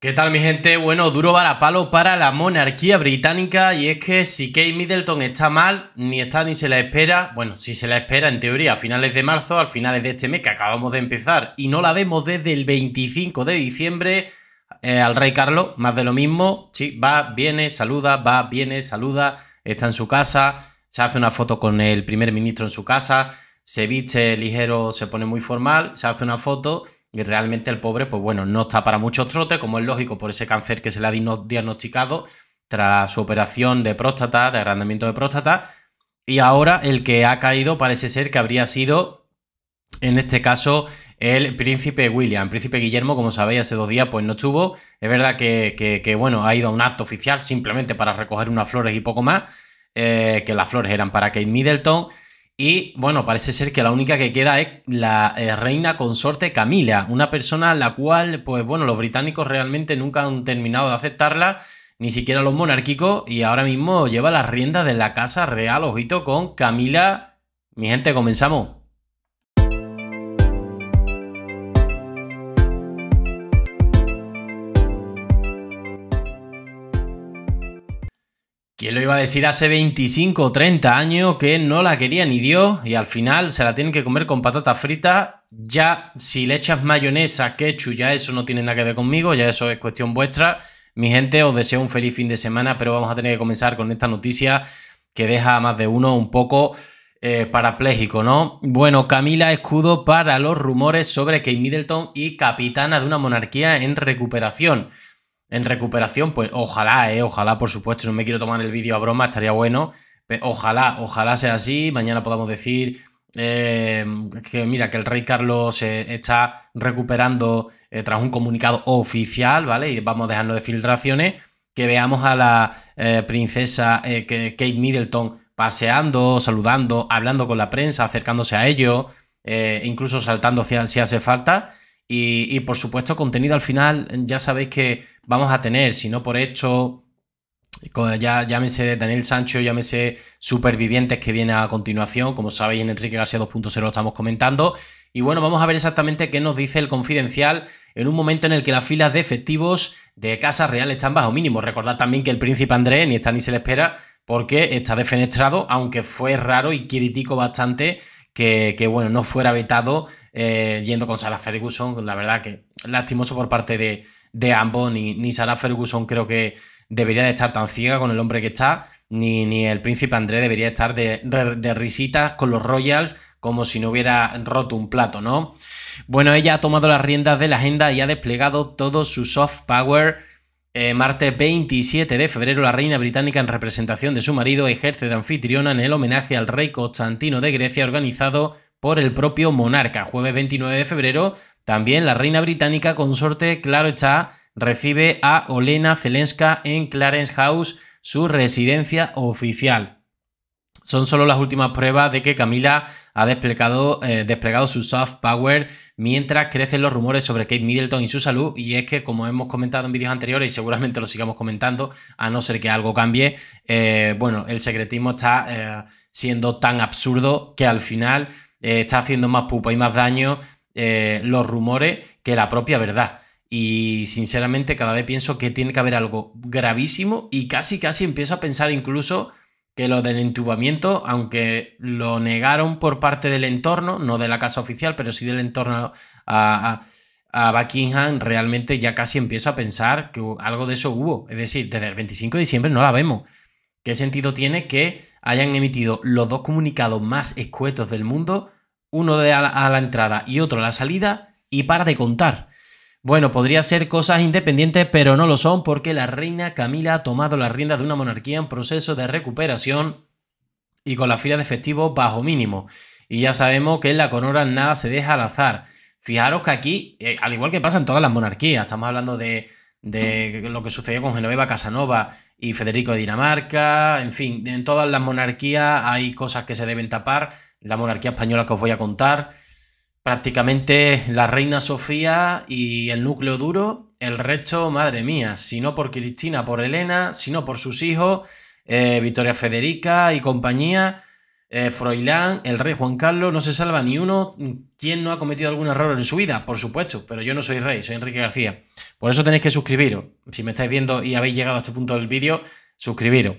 ¿Qué tal mi gente? Bueno, duro varapalo para la monarquía británica y es que si Kate Middleton está mal, ni está ni se la espera, bueno, si se la espera en teoría a finales de marzo, al finales de este mes que acabamos de empezar y no la vemos desde el 25 de diciembre, eh, al rey Carlos, más de lo mismo, sí, va, viene, saluda, va, viene, saluda, está en su casa, se hace una foto con el primer ministro en su casa, se viste ligero, se pone muy formal, se hace una foto y realmente el pobre, pues bueno, no está para muchos trotes, como es lógico por ese cáncer que se le ha diagnosticado tras su operación de próstata, de agrandamiento de próstata. Y ahora el que ha caído parece ser que habría sido, en este caso, el príncipe William. El Príncipe Guillermo, como sabéis, hace dos días pues no estuvo. Es verdad que, bueno, ha ido a un acto oficial simplemente para recoger unas flores y poco más. Eh, que las flores eran para Kate Middleton. Y bueno, parece ser que la única que queda es la eh, reina consorte Camila, una persona a la cual, pues bueno, los británicos realmente nunca han terminado de aceptarla, ni siquiera los monárquicos, y ahora mismo lleva las riendas de la Casa Real, ojito, con Camila. Mi gente, comenzamos. ¿Quién lo iba a decir hace 25 o 30 años que no la quería ni Dios y al final se la tienen que comer con patata frita? Ya si le echas mayonesa, ketchup, ya eso no tiene nada que ver conmigo, ya eso es cuestión vuestra. Mi gente, os deseo un feliz fin de semana, pero vamos a tener que comenzar con esta noticia que deja a más de uno un poco eh, parapléjico, ¿no? Bueno, Camila escudo para los rumores sobre Kate Middleton y capitana de una monarquía en recuperación en recuperación, pues ojalá, eh, ojalá, por supuesto, no me quiero tomar el vídeo a broma, estaría bueno. Ojalá, ojalá sea así. Mañana podamos decir eh, que mira, que el rey Carlos se está recuperando eh, tras un comunicado oficial, ¿vale? Y vamos dejando de filtraciones. Que veamos a la princesa Kate Middleton paseando, saludando, hablando con la prensa, acercándose a ellos, incluso saltando si hace falta. Y, por supuesto, contenido al final, ya sabéis que vamos a tener, si no por hecho, ya llámese Daniel Sancho, llámese Supervivientes que viene a continuación, como sabéis en Enrique García 2.0 lo estamos comentando. Y bueno, vamos a ver exactamente qué nos dice el confidencial en un momento en el que las filas de efectivos de Casa Real están bajo mínimo. Recordad también que el príncipe Andrés ni está ni se le espera porque está defenestrado, aunque fue raro y critico bastante que, bueno, no fuera vetado eh, yendo con Sarah Ferguson. La verdad que lastimoso por parte de, de ambos. Ni, ni Sarah Ferguson creo que debería de estar tan ciega con el hombre que está, ni, ni el príncipe André debería estar de, risitas con los Royals como si no hubiera roto un plato, ¿no? Bueno, ella ha tomado las riendas de la agenda y ha desplegado todo su soft power. Eh, martes 27 de febrero, la reina británica en representación de su marido ejerce de anfitriona en el homenaje al rey Constantino de Grecia organizado por el propio monarca. Jueves 29 de febrero, también la reina británica consorte, claro está, recibe a Olena Zelenska en Clarence House, su residencia oficial. Son solo las últimas pruebas de que Camila ha eh, desplegado, su soft power mientras crecen los rumores sobre Kate Middleton y su salud. Y es que, como hemos comentado en vídeos anteriores y seguramente lo sigamos comentando, a no ser que algo cambie, eh, bueno, el secretismo está eh, siendo tan absurdo que al final eh, está haciendo más pupa y más daño eh, los rumores que la propia verdad. Y sinceramente cada vez pienso que tiene que haber algo gravísimo y casi casi empiezo a pensar incluso que lo del entubamiento, aunque lo negaron por parte del entorno, no de la casa oficial, pero sí del entorno a, a Buckingham, realmente ya casi empiezo a pensar que algo de eso hubo. Es decir, desde el 25 de diciembre no la vemos. ¿Qué sentido tiene que hayan emitido los dos comunicados más escuetos del mundo, uno de a la, entrada y otro a la salida, y para de contar. Bueno, podría ser cosas independientes, pero no lo son porque la reina Camila ha tomado las riendas de una monarquía en proceso de recuperación y con la fila de efectivo bajo mínimo. Y ya sabemos que en la corona nada se deja al azar. Fijaros que aquí, eh, al igual que pasa en todas las monarquías, estamos hablando de de lo que sucedió con Genoveva Casanova y Federico de Dinamarca, en fin, en todas las monarquías hay cosas que se deben tapar, la monarquía española que os voy a contar, prácticamente la reina Sofía y el núcleo duro, el resto, madre mía, si no por Cristina, por Elena, si no por sus hijos, eh, Victoria Federica y compañía, eh, Froilán, el rey Juan Carlos, no se salva ni uno. ¿Quién no ha cometido algún error en su vida? Por supuesto, pero yo no soy rey, soy Enrique García. Por eso tenéis que suscribiros. Si me estáis viendo y habéis llegado a este punto del vídeo, suscribiros.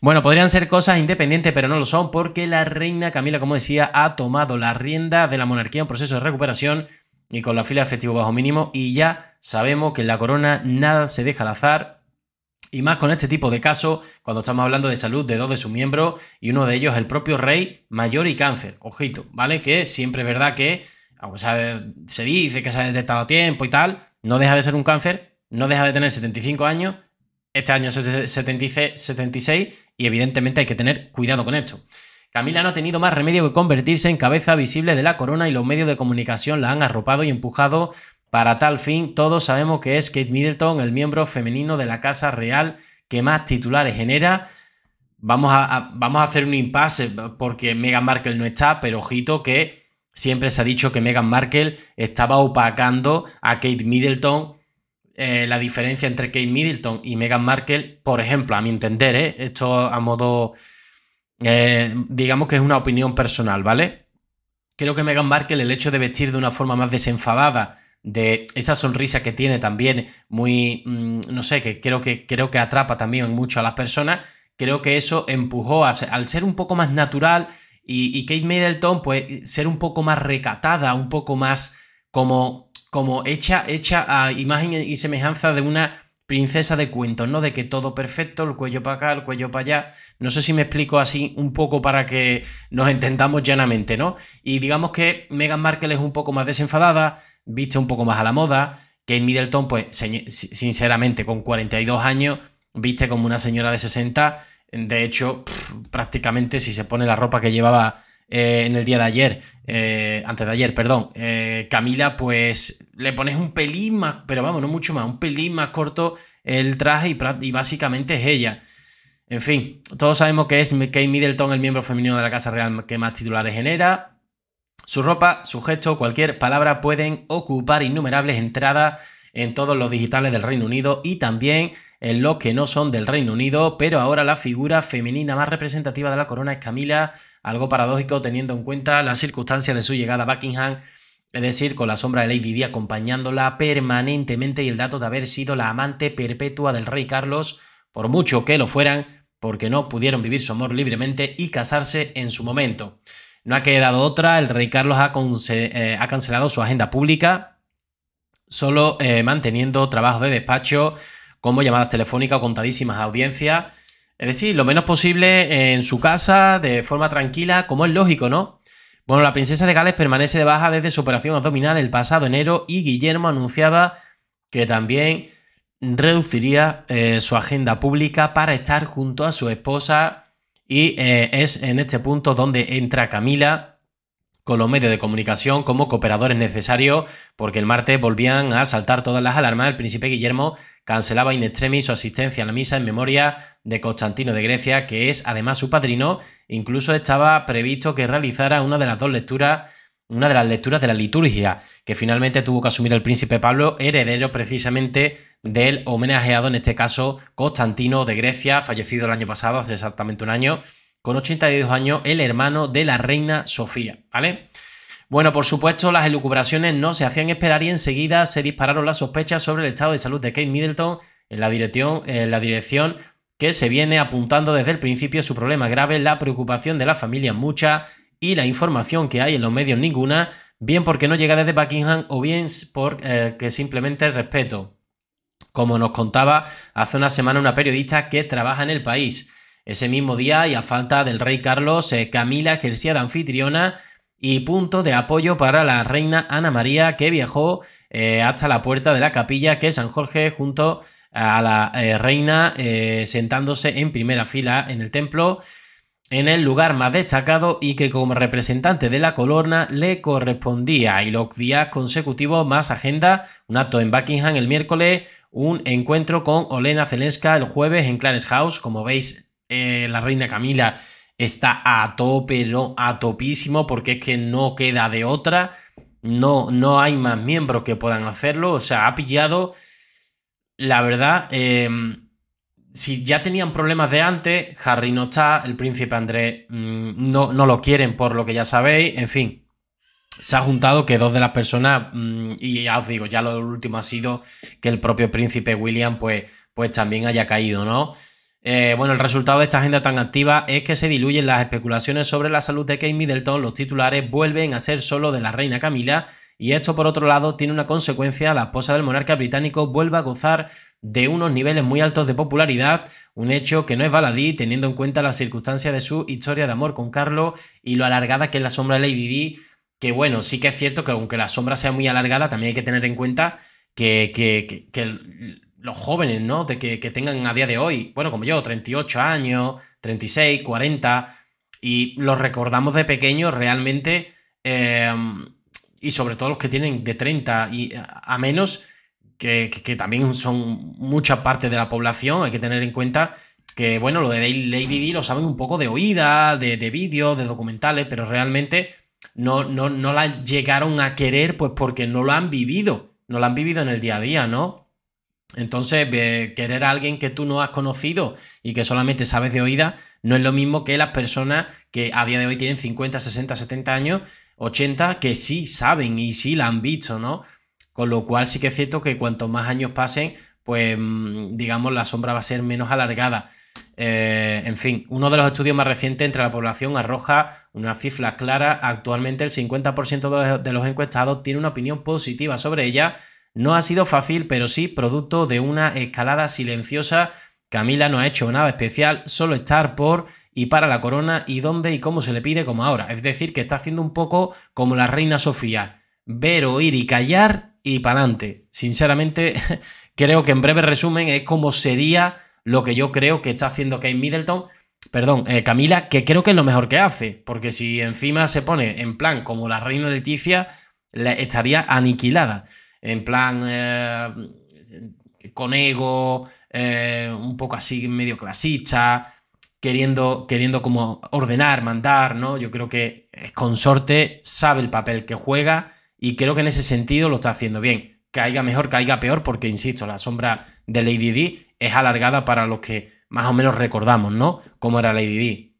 Bueno, podrían ser cosas independientes, pero no lo son porque la reina Camila, como decía, ha tomado la rienda de la monarquía en proceso de recuperación y con la fila efectivo bajo mínimo y ya sabemos que en la corona nada se deja al azar y más con este tipo de casos, cuando estamos hablando de salud de dos de sus miembros y uno de ellos, el propio rey, mayor y cáncer. Ojito, ¿vale? Que siempre es verdad que, aunque se dice que se ha detectado a tiempo y tal, no deja de ser un cáncer, no deja de tener 75 años, este año es 76 y evidentemente hay que tener cuidado con esto. Camila no ha tenido más remedio que convertirse en cabeza visible de la corona y los medios de comunicación la han arropado y empujado para tal fin, todos sabemos que es Kate Middleton, el miembro femenino de la Casa Real que más titulares genera. Vamos a, vamos a hacer un impasse porque Meghan Markle no está, pero ojito que siempre se ha dicho que Meghan Markle estaba opacando a Kate Middleton. Eh, la diferencia entre Kate Middleton y Meghan Markle, por ejemplo, a mi entender, ¿eh? esto a modo, eh, digamos que es una opinión personal, ¿vale? Creo que Meghan Markle, el hecho de vestir de una forma más desenfadada, de esa sonrisa que tiene también, muy, mm, no sé, que creo, que creo que atrapa también mucho a las personas, creo que eso empujó al ser un poco más natural y, Kate Middleton, pues ser un poco más recatada, un poco más como, como hecha, hecha a imagen y semejanza de una princesa de cuentos, ¿no? De que todo perfecto, el cuello para acá, el cuello para allá. No sé si me explico así un poco para que nos entendamos llanamente, ¿no? Y digamos que Meghan Markle es un poco más desenfadada, viste un poco más a la moda. Kate Middleton, pues, sinceramente, con 42 años, viste como una señora de 60. De hecho, prácticamente si se pone la ropa que llevaba eh, en el día de ayer, eh, antes de ayer, perdón, eh, Camila, pues le pones un pelín más, pero vamos, no mucho más, un pelín más corto el traje y, y básicamente es ella. En fin, todos sabemos que es Kate Middleton el miembro femenino de la Casa Real que más titulares genera. Su ropa, su gesto, cualquier palabra pueden ocupar innumerables entradas en todos los digitales del Reino Unido y también en los que no son del Reino Unido, pero ahora la figura femenina más representativa de la corona es Camila, algo paradójico teniendo en cuenta las circunstancias de su llegada a Buckingham, es decir, con la sombra de Lady Di acompañándola permanentemente y el dato de haber sido la amante perpetua del rey Carlos, por mucho que lo fueran, porque no pudieron vivir su amor libremente y casarse en su momento. No ha quedado otra, el rey Carlos ha eh, cancelado su agenda pública solo eh, manteniendo trabajo de despacho como llamadas telefónicas o contadísimas audiencias. Es decir, lo menos posible en su casa, de forma tranquila, como es lógico, ¿no? Bueno, la princesa de Gales permanece de baja desde su operación abdominal el pasado enero y Guillermo anunciaba que también reduciría eh, su agenda pública para estar junto a su esposa y eh, es en este punto donde entra Camila, con los medios de comunicación como cooperadores necesarios, porque el martes volvían a saltar todas las alarmas. El príncipe Guillermo cancelaba in extremis su asistencia a la misa en memoria de Constantino de Grecia, que es además su padrino. Incluso estaba previsto que realizara una de las dos lecturas una de las lecturas de la liturgia que finalmente tuvo que asumir el príncipe Pablo, heredero precisamente del homenajeado, en este caso, Constantino de Grecia, fallecido el año pasado, hace exactamente un año, con 82 años, el hermano de la reina Sofía, ¿vale? Bueno, por supuesto, las elucubraciones no se hacían esperar y enseguida se dispararon las sospechas sobre el estado de salud de Kate Middleton en la dirección, la dirección que se viene apuntando desde el principio su problema grave, la preocupación de la familia mucha y la información que hay en los medios ninguna, bien porque no llega desde Buckingham o bien porque eh, simplemente respeto. Como nos contaba hace una semana una periodista que trabaja en el país. Ese mismo día, y a falta del rey Carlos, eh, Camila ejercía de anfitriona y punto de apoyo para la reina Ana María, que viajó eh, hasta la puerta de la capilla que es San Jorge junto a la eh, reina sentándose en primera fila en el templo, en el lugar más destacado y que como representante de la colorna le correspondía y los días consecutivos más agenda, un acto en Buckingham el miércoles, un encuentro con Olena Zelenska el jueves en Clarence House, como veis eh, la reina Camila está a tope, pero a topísimo, porque es que no queda de otra. No, no hay más miembros que puedan hacerlo. O sea, ha pillado, la verdad, em, si ya tenían problemas de antes, Harry no está, el príncipe Andrés mm, no, no lo quieren por lo que ya sabéis, en fin. Se ha juntado que dos de las personas, mm, y ya os digo, ya lo último ha sido que el propio príncipe William, pues, pues también haya caído, ¿no? Eh, bueno, el resultado de esta agenda tan activa es que se diluyen las especulaciones sobre la salud de Kate Middleton, los titulares vuelven a ser solo de la reina Camila y esto por otro lado tiene una consecuencia, la esposa del monarca británico vuelve a gozar de unos niveles muy altos de popularidad, un hecho que no es baladí teniendo en cuenta las circunstancias de su historia de amor con Carlos y lo alargada que es la sombra de Lady Di, que bueno, sí que es cierto que aunque la sombra sea muy alargada, también hay que tener en cuenta que, que los jóvenes, ¿no? De que, tengan a día de hoy, bueno, como yo, 38 años, 36, 40, y los recordamos de pequeños realmente, eh, y sobre todo los que tienen de 30 y a menos, que, también son mucha parte de la población, hay que tener en cuenta que, bueno, lo de Lady Di lo saben un poco de oída, de, de vídeos, de documentales, pero realmente no, no, no la llegaron a querer pues porque no lo han vivido, no lo han vivido en el día a día, ¿no? Entonces, querer a alguien que tú no has conocido y que solamente sabes de oída no es lo mismo que las personas que a día de hoy tienen 50, 60, 70 años, 80, que sí saben y sí la han visto, ¿no? Con lo cual sí que es cierto que cuanto más años pasen, pues mm, digamos la sombra va a ser menos alargada. Eh, en fin, uno de los estudios más recientes entre la población arroja una cifra clara. Actualmente el 50% de los encuestados tiene una opinión positiva sobre ella no ha sido fácil, pero sí producto de una escalada silenciosa. Camila no ha hecho nada especial, solo estar por y para la corona y dónde y cómo se le pide como ahora. Es decir, que está haciendo un poco como la reina Sofía. Ver, oír y callar y pa'lante. Sinceramente, creo que en breve resumen es como sería lo que yo creo que está haciendo Kate Middleton. Perdón, eh, Camila, que creo que es lo mejor que hace. Porque si encima se pone en plan como la reina Leticia, estaría aniquilada en plan eh, con ego, eh, un poco así medio clasista, queriendo, queriendo como ordenar, mandar, ¿no? Yo creo que es consorte, sabe el papel que juega y creo que en ese sentido lo está haciendo bien. Caiga mejor, caiga peor, porque insisto, la sombra de Lady D es alargada para los que más o menos recordamos, ¿no? Cómo era Lady D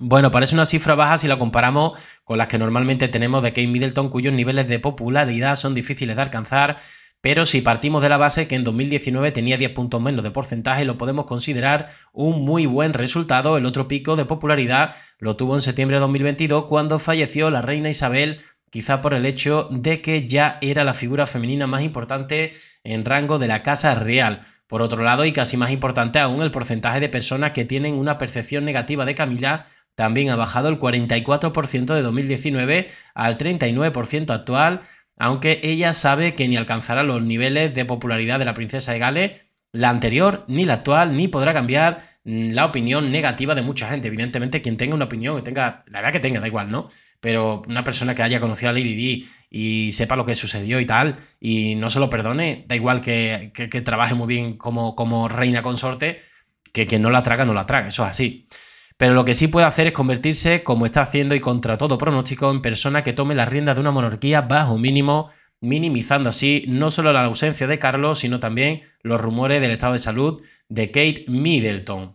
bueno, parece una cifra baja si la comparamos con las que normalmente tenemos de Kate Middleton, cuyos niveles de popularidad son difíciles de alcanzar, pero si partimos de la base que en 2019 tenía 10 puntos menos de porcentaje, lo podemos considerar un muy buen resultado. El otro pico de popularidad lo tuvo en septiembre de 2022, cuando falleció la reina Isabel, quizá por el hecho de que ya era la figura femenina más importante en rango de la Casa Real. Por otro lado, y casi más importante aún, el porcentaje de personas que tienen una percepción negativa de Camila también ha bajado el 44% de 2019 al 39% actual, aunque ella sabe que ni alcanzará los niveles de popularidad de la princesa de Gales, la anterior ni la actual, ni podrá cambiar mm, la opinión negativa de mucha gente. Evidentemente, quien tenga una opinión, que tenga la edad que tenga, da igual, ¿no? Pero una persona que haya conocido a Lady Di y sepa lo que sucedió y tal, y no se lo perdone, da igual que, trabaje muy bien como, como reina consorte, que quien no la traga, no la traga, eso es así pero lo que sí puede hacer es convertirse, como está haciendo y contra todo pronóstico, en persona que tome las riendas de una monarquía bajo mínimo, minimizando así no solo la ausencia de Carlos, sino también los rumores del estado de salud de Kate Middleton.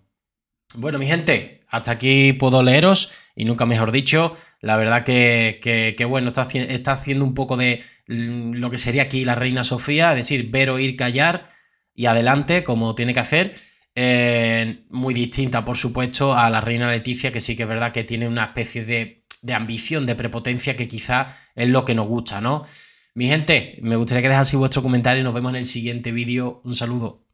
Bueno, mi gente, hasta aquí puedo leeros y nunca mejor dicho. La verdad que, bueno, está, está, haciendo un poco de lo que sería aquí la reina Sofía, es decir, ver, ir callar y adelante, como tiene que hacer. Eh, muy distinta, por supuesto, a la reina Leticia, que sí que es verdad que tiene una especie de, ambición, de prepotencia, que quizá es lo que nos gusta, ¿no? Mi gente, me gustaría que dejase vuestro comentario y nos vemos en el siguiente vídeo. Un saludo.